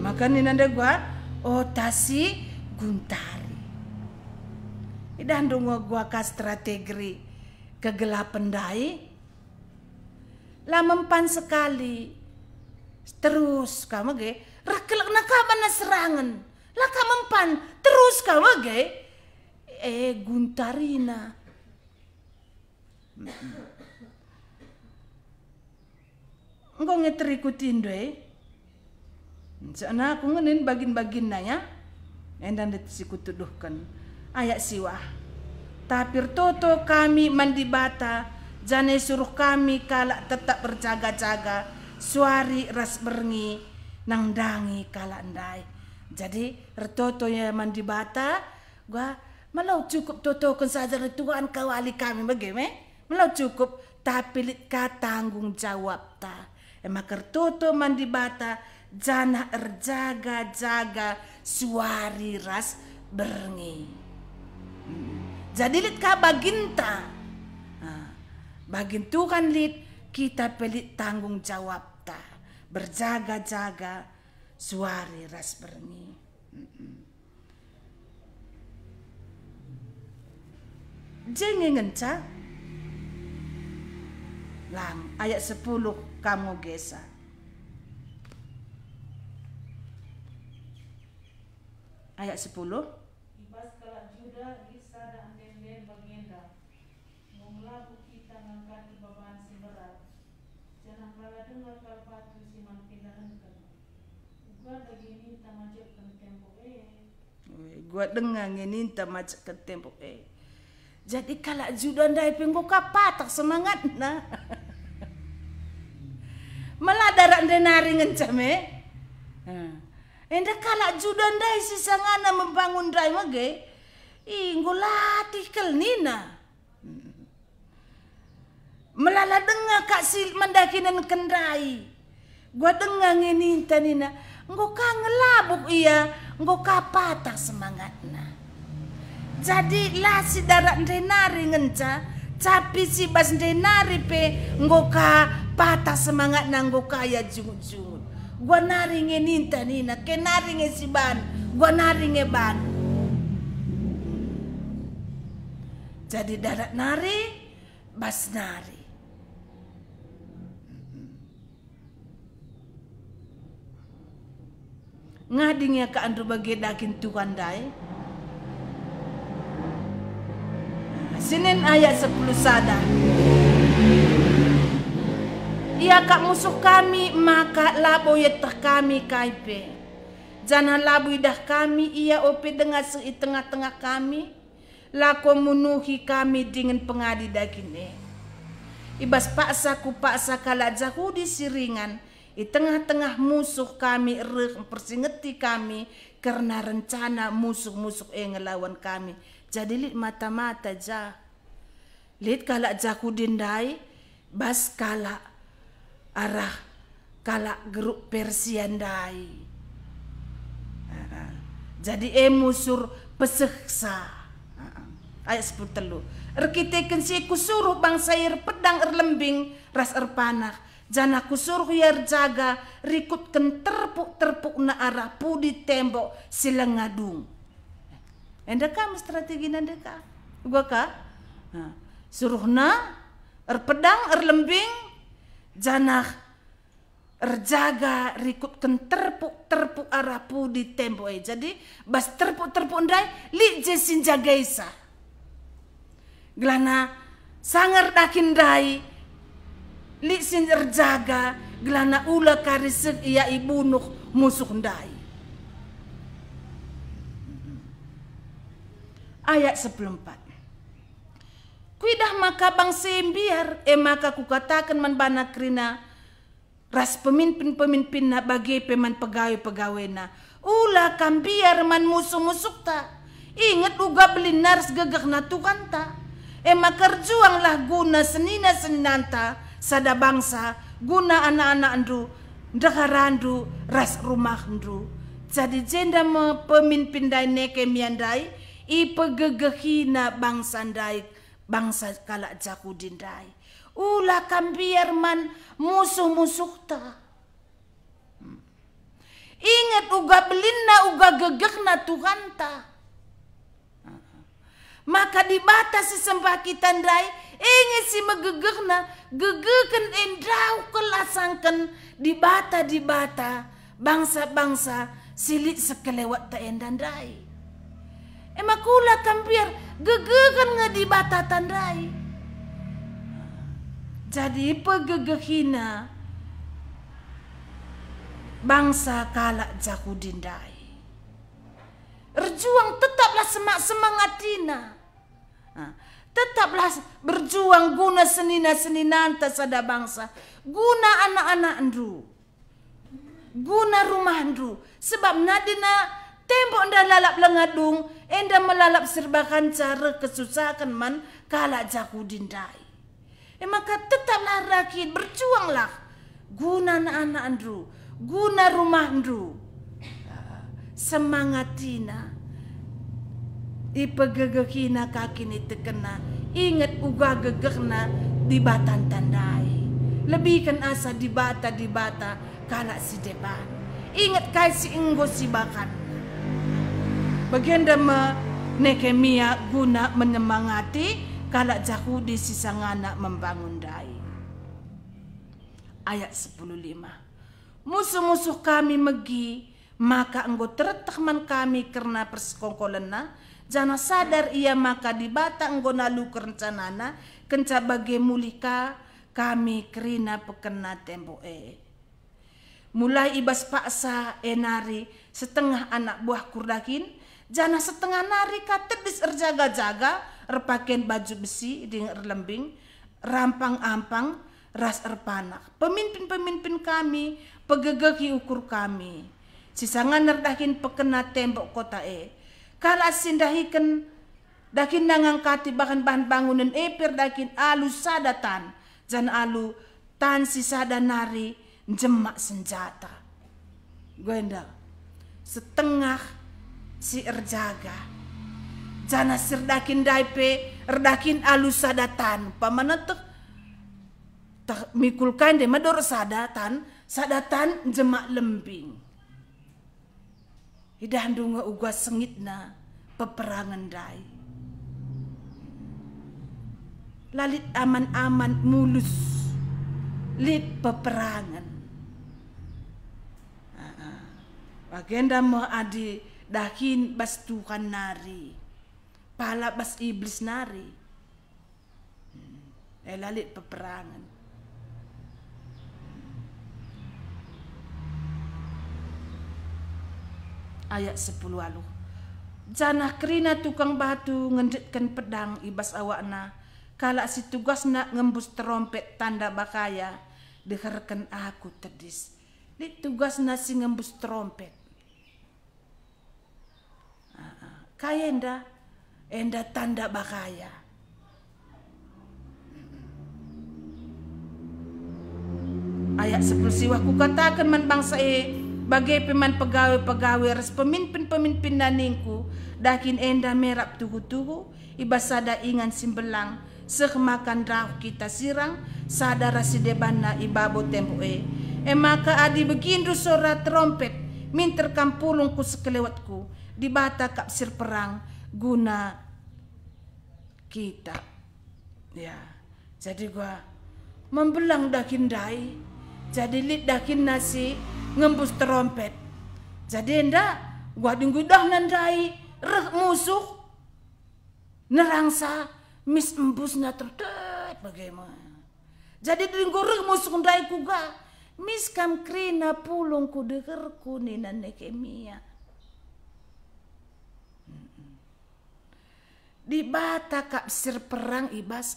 maka ni nanda gua o oh, tasi guntari idan dongo gua ka strategi kegelapan dai lamempan sekali terus kamu ge rakelak nakaman na serangan. Laka mempan, terus ka wage. Eh, guntarina. Engkau ngeterikutin doy. Sana aku ngenin bagin-bagin nanya. Endan kutuduhkan. Ayak siwah. Tapir toto kami mandi bata. Jane suruh kami kalak tetap berjaga-jaga. Suari ras berngi nang dangi kala ndai jadi retoto ya mandi bata gua malau cukup toto kon saja retuan kawali kami bagaimana eh? malau cukup tapi ka tanggung jawab ta emak eh, kertoto mandi bata jana erjaga jaga suari ras berngi hmm. jadi lit ka baginta bagin ah, bagin Tuhan lit kita pelit tanggung jawab berjaga-jaga suari ras berni. Jengi ngenca lang ayat 10 kamu gesa. Ayat sepuluh. Ibas Juda gua dengar ngeni macam ke tempo eh jadi nah. kalau judan dari penggo tak semangat na? malah darah denari ngencame eh Enda kalau judan dai sisangana membangun dai mage. Inggo latih kel nina. Melala dengar kak sil mendakinan kendai. Gua dengar ini tanina engko ka ngelabuk iya engko ka patah semangatna jadi lah si darat ndenari ngenca tapi si bas ndenari pe engko ka patah semangatna engko ka ya jungut gua naringe ninta nina ke nge si ban gua nge ban jadi darat nari bas nari ngadingnya ka andro dakin Tuhan dai Senin ayat 10 sada Ia kak musuh kami maka ya tak kami kaipe Jangan labu dah kami ia opi dengan si tengah-tengah kami Lako munuhi kami dengan pengadi dakin e. Ibas paksa ku paksa kalak jahudi siringan di tengah-tengah musuh kami persingeti kami karena rencana musuh-musuh yang melawan kami jadi lihat mata-mata ja lihat kala jaku dindai bas kala arah kala geruk persian dai jadi emusur eh peseksa ayat sepuluh telu. Erkite kensi kusuruh bang sayur pedang erlembing ras erpanah Jana kusur huyar jaga rikut ken terpuk-terpuk na arah pudi tembok silengadung. Endeka strategi ka? Gua ka? Suruh na er pedang er lembing jana er jaga rikut ken terpuk-terpuk arah pudi tembok. E. Jadi bas terpuk-terpuk ndai li jesin jagaisa. Gelana sangar dakin dai Lisin erjaga glana ula karisik ia ibunuk musuk ndai. Ayat 14 Kuidah maka bang sembiar e eh maka kukatakan man bana krina ras pemimpin-pemimpin na bagi peman pegawai-pegawai na ula kambiar man musuh-musuk tak. Ingat uga belinar segegak na Tuhan ta. Ema eh kerjuanglah guna senina senanta sada bangsa guna anak-anak ndu ndakarandu ras rumah ndu jadi jenda pemimpin dai neke miandai i pegegehina bangsa dai bangsa kala jaku dindai ula kambiar man musuh-musuh ta Ingat uga belinna uga gegekna Tuhan ta. Maka dibatasi sembah kita ndai Ingin si megegerna gegeken endau kelasangken di bata di bata bangsa bangsa silit sekelewat tak endan dai. Emakula kampir gegeken ngadi bata tandai. Jadi pegegehina bangsa kalak jaku dindai. Rjuang tetaplah semak semangatina. tina. Tetaplah berjuang guna senina-seninanta sada bangsa. Guna anak-anak andru Guna rumah andru Sebab nadina tembok nda lalap lengadung. Enda melalap serbakan cara kesusahan man kalak jaku dindai. E maka tetaplah rakit berjuanglah. Guna anak-anak andru Guna rumah andru Semangatina ipegegekina kaki ni tekena ingat uga gegekna di batan tandai lebih kan asa di bata di bata kala si depan ingat kai si inggo si bakat bagian ma nekemia guna menyemangati kala jahu di sisangana membangun dai ayat 15 musuh-musuh kami megi maka engkau tertahman kami karena persekongkolena jana sadar ia maka dibata engkau nalu kerencanana kenca bagi mulika kami kerina pekena tempo e mulai ibas paksa enari setengah anak buah kurdakin jana setengah nari katedis erjaga-jaga erpaken baju besi dengan erlembing rampang-ampang ras erpanak pemimpin-pemimpin kami pegegeki ukur kami sisangan nerdahin pekena tembok kota e kala sindahiken, dakin nangang kati bahan-bahan bangunan e perdakin alu sadatan jan alu tan si sadanari jemak senjata Gwenda setengah si erjaga jana serdakin daipe erdakin alu sadatan pamanatek mikulkan de mador sadatan sadatan jemak lembing idandunga ugwa sengit na peperangan dai. Lalit aman-aman mulus lit peperangan. Agenda mo adi dahin bas Tuhan nari. Pala bas iblis nari. Hmm. Eh lalit peperangan. ayat 10 alu. Janah kerina tukang batu ngendekkan pedang ibas awakna. Kala si tugas nak ngembus terompet tanda bakaya. dengarkan aku terdis. Di tugas nasi ngembus terompet. Ah, ah. Kaya enda, enda tanda bakaya. Ayat sepuluh siwa ku katakan man bangsa e, Bagai peman pegawai-pegawai res pemimpin-pemimpin naningku dakin enda merap tugu-tugu iba sada ingan simbelang sekemakan rauh kita sirang sadara debana ibabo tempo e emaka adi begindu sora trompet minter kampulungku sekelewatku di bata kapsir perang guna kita ya jadi gua membelang dakin dai jadi lidah nasi ngembus terompet jadi ndak tunggu dah nandai reh musuh nerangsa mis embusnya terdet bagaimana jadi dingguruk musuh nandai kuga mis kam krina pulung ku deker kunina nekemia di bata kapsir perang ibas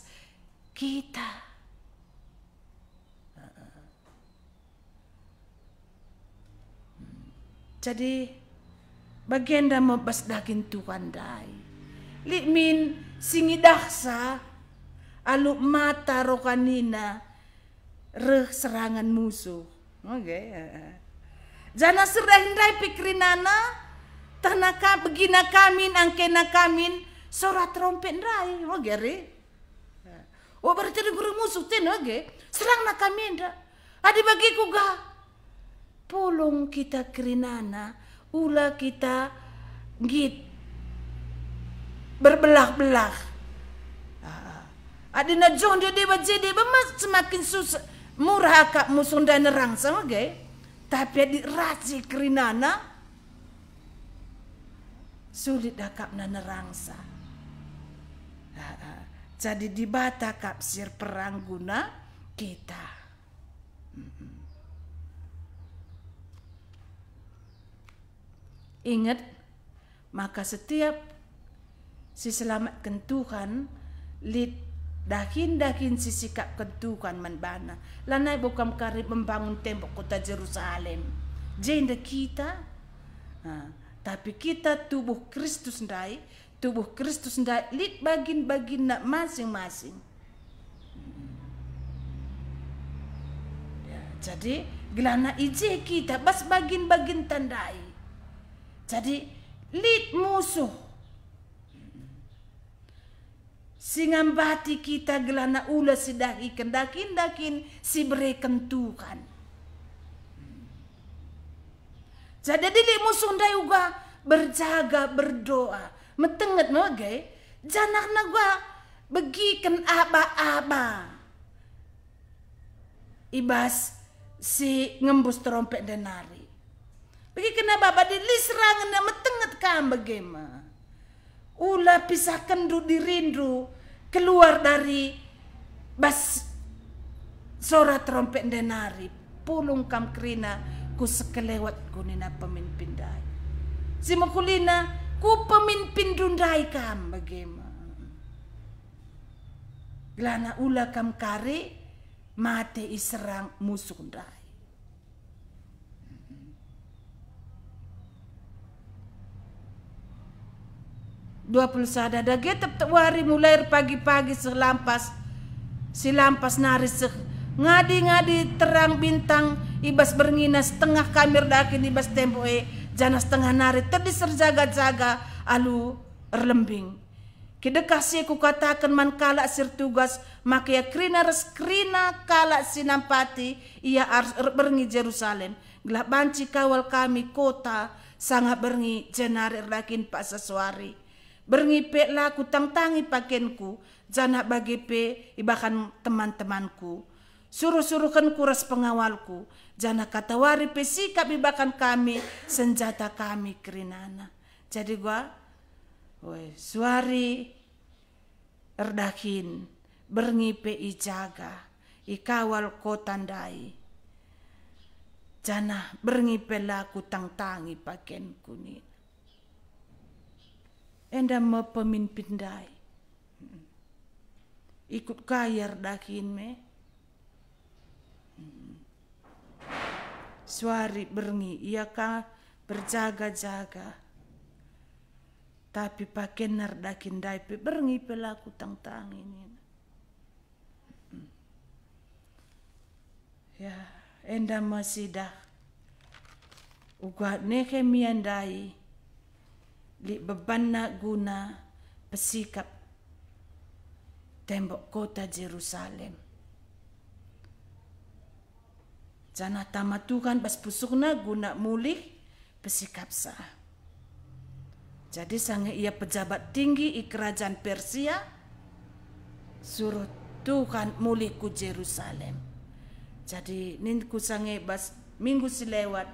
kita jadi bagian dah bagenda daging Tuhan dai limin daksa alu mata rokanina reh serangan musuh oke okay. Ya, ya. jana serah nana pikrinana tanaka begina kamin angkena kamin sorat trompet dai oke okay. Ya. Oh berarti guru musuh ten oke okay. serang na adi bagiku pulung kita kerinana ula kita git berbelah-belah Ada ah, ah. adina jong dia jadi semakin susah murah kak musun dan nerang sama gay. tapi di rasi kerinana sulit dakap na nerangsa. Ah, jadi dibata kapsir perang guna kita. Ingat, maka setiap si selamat kentuhan lid dahin-dahin sikap kentuhan menbana. Lanai bukan karib membangun tembok kota Jerusalem. Jenda kita, ha, tapi kita tubuh Kristus ndai, tubuh Kristus ndai lid bagin-bagin nak masing-masing. Ya, jadi gelana ije kita bas bagin-bagin tandai. Jadi lid musuh. Singambati kita gelana ula sidahi kendakin dakin si berikan kentukan. Jadi dili musuh ndai uga berjaga berdoa. Metenget magai janak na gua begikan aba-aba. Ibas si ngembus trompet denari. Pergi kena bapak di lisrangan na metenget kam bagaimana, Ula pisahkan du dirindu keluar dari bas sora trompet denari pulung kam krena ku sekelewat kunina pemimpin dai. Si makulina ku pemimpin dundai kam bagaimana, Glana ula kam kari mate iserang musuh dai. Dua puluh sada ada tep wari mulai pagi-pagi selampas silampas se ngadi-ngadi terang bintang ibas bernginas tengah kamir dakin ibas tempoe jana setengah nari tadi serjaga-jaga alu erlembing Kedekasi ku katakan man kalak sir tugas makia ya krina res krina kalak sinampati ia er berngi Jerusalem gelap banci kawal kami kota sangat berngi jenari lakin er pak sesuari Berngipe laku tangtangi pakenku, jana bagepe ibakan teman-temanku. Suruh-suruhkan kuras pengawalku, jana wari pe sikap ibakan kami, senjata kami kerinana. Jadi gua, woi suari erdakin berngipe ijaga, ikawal kotandai. Jana berngipe laku tangtangi pakenku nih. Enda endamma pamin dai, ikut kayar dakin me suari berngi ia ka berjaga-jaga tapi pakai dai pe berngi pelaku tang-tang ini ya enda masih dah uga neke miandai li bebanna guna pesikap tembok kota Jerusalem. Jana tama Tuhan bas pusukna guna mulih pesikap sa. Jadi sang ia pejabat tinggi i kerajaan Persia suruh Tuhan mulih ku Jerusalem. Jadi ninku sange bas minggu silewat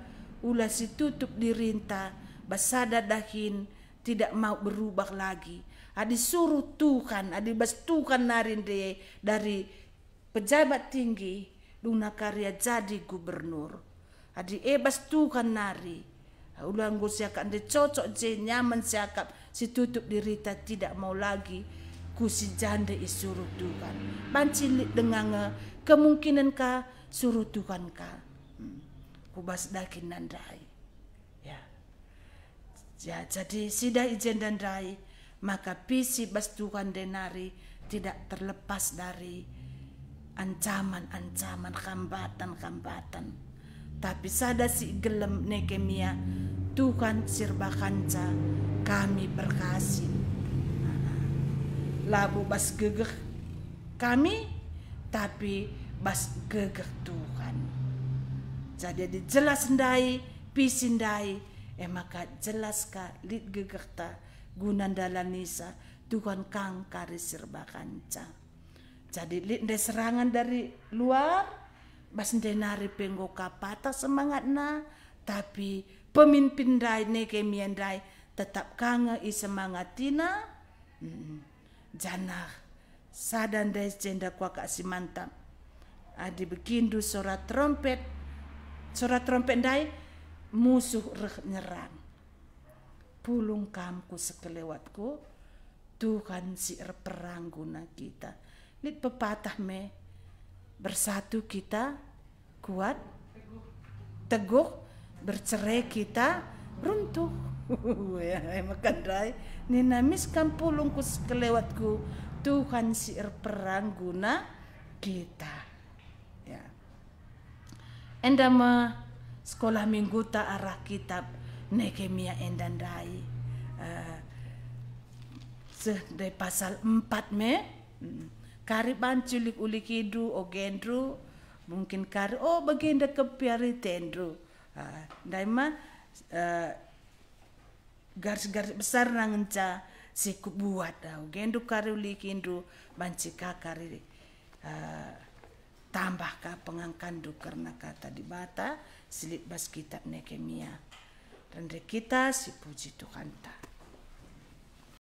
ulah tutup dirinta basada dahin tidak mau berubah lagi. Adi suruh Tuhan, adi bas Tuhan narinde dari pejabat tinggi Luna Karya jadi gubernur. Adi ebas eh, Tuhan nari. Ulang gue siakap, adi cocok je nyaman siakap, si tutup dirita tidak mau lagi kusi janda isuruh Tuhan. Pancili dengan kemungkinan ka suruh Tuhan ka. Hmm. Kubas dakin nandai. Ya, jadi sida ijen dan rai, maka pisi bastukan denari tidak terlepas dari ancaman-ancaman kambatan-kambatan Tapi sada si gelem nekemia, Tuhan sirba kanca, kami berkasih. Labu bas gegeh kami, tapi bas gegeh Tuhan. Jadi jelas ndai, pisindai, emaka eh, jelaska lit gegerta gunan dalanisa Tuhan kang kari serba kanca. Jadi lit serangan dari luar bas denari penggo kapata semangat na tapi pemimpin dai ne kemian dai tetap kange i semangatina hmm. janah sadan dai jenda si mantap adi begindu surat trompet surat trompet dai musuh reh nyerang. Pulung kamku sekelewatku, Tuhan si perang guna kita. Lihat pepatah me, bersatu kita kuat, teguh, bercerai kita runtuh. Ya, ya, makan rai. Ninamis kan pulungku sekelewatku, Tuhan si perang guna kita. Ya. Endama sekolah minggu tak arah kitab Nehemia Endandai uh, eh, dari pasal 4 me hmm. kariban culik o gendru mungkin kari oh bagenda kepiari tendru uh, ma uh, garis-garis besar nangenca kubuat buat uh, gendu kari hidu bancika kari uh, tambah ka karena kata di bata silit bas kitab nekemia. Dan kita si puji Tuhan ta.